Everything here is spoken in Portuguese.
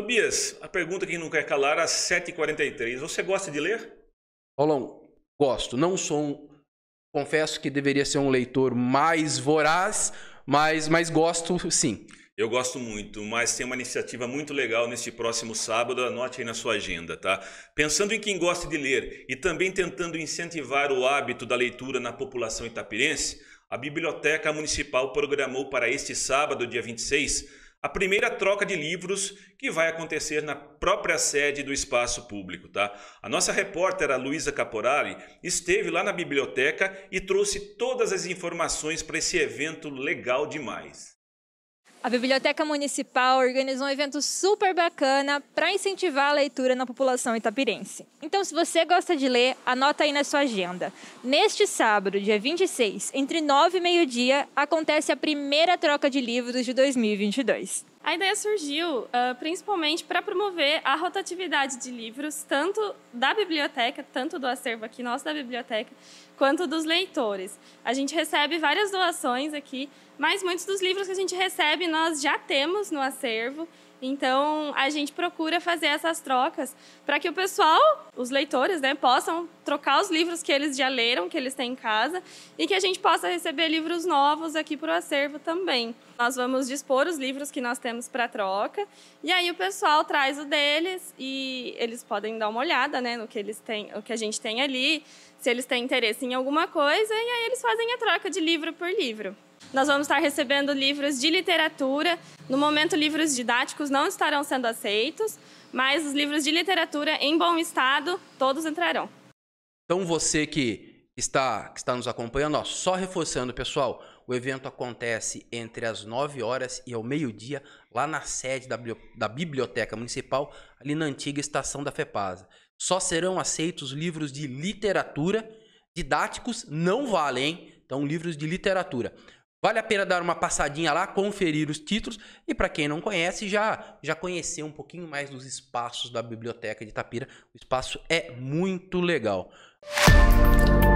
Tobias, a pergunta que não quer calar às 7h43. Você gosta de ler? Paulão, gosto. Não sou um. Confesso que deveria ser um leitor mais voraz, mas, mas gosto sim. Eu gosto muito, mas tem uma iniciativa muito legal neste próximo sábado, anote aí na sua agenda, tá? Pensando em quem gosta de ler e também tentando incentivar o hábito da leitura na população itapirense, a Biblioteca Municipal programou para este sábado, dia 26, a primeira troca de livros que vai acontecer na própria sede do espaço público, tá? A nossa repórter, a Luísa Caporali, esteve lá na biblioteca e trouxe todas as informações para esse evento legal demais. A Biblioteca Municipal organizou um evento super bacana para incentivar a leitura na população itapirense. Então, se você gosta de ler, anota aí na sua agenda. Neste sábado, dia 26, entre 9 e meio-dia, acontece a primeira troca de livros de 2022. A ideia surgiu uh, principalmente para promover a rotatividade de livros, tanto da biblioteca, tanto do acervo aqui nosso da biblioteca, quanto dos leitores. A gente recebe várias doações aqui, mas muitos dos livros que a gente recebe nós já temos no acervo. Então, a gente procura fazer essas trocas para que o pessoal, os leitores, né, possam trocar os livros que eles já leram, que eles têm em casa, e que a gente possa receber livros novos aqui para o acervo também. Nós vamos dispor os livros que nós temos para troca, e aí o pessoal traz o deles e eles podem dar uma olhada, né, no que eles têm, o que a gente tem ali, se eles têm interesse em alguma coisa, e aí eles fazem a troca de livro por livro. Nós vamos estar recebendo livros de literatura. No momento, livros didáticos não estarão sendo aceitos, mas os livros de literatura em bom estado, todos entrarão. Então, você que está, que está nos acompanhando, ó, só reforçando, pessoal, o evento acontece entre as 9 horas e ao meio-dia, lá na sede da, da Biblioteca Municipal, ali na antiga estação da FEPASA. Só serão aceitos livros de literatura, didáticos não valem, hein? Então, livros de literatura. Vale a pena dar uma passadinha lá, conferir os títulos e para quem não conhece, já já conhecer um pouquinho mais dos espaços da biblioteca de Tapira. O espaço é muito legal. Música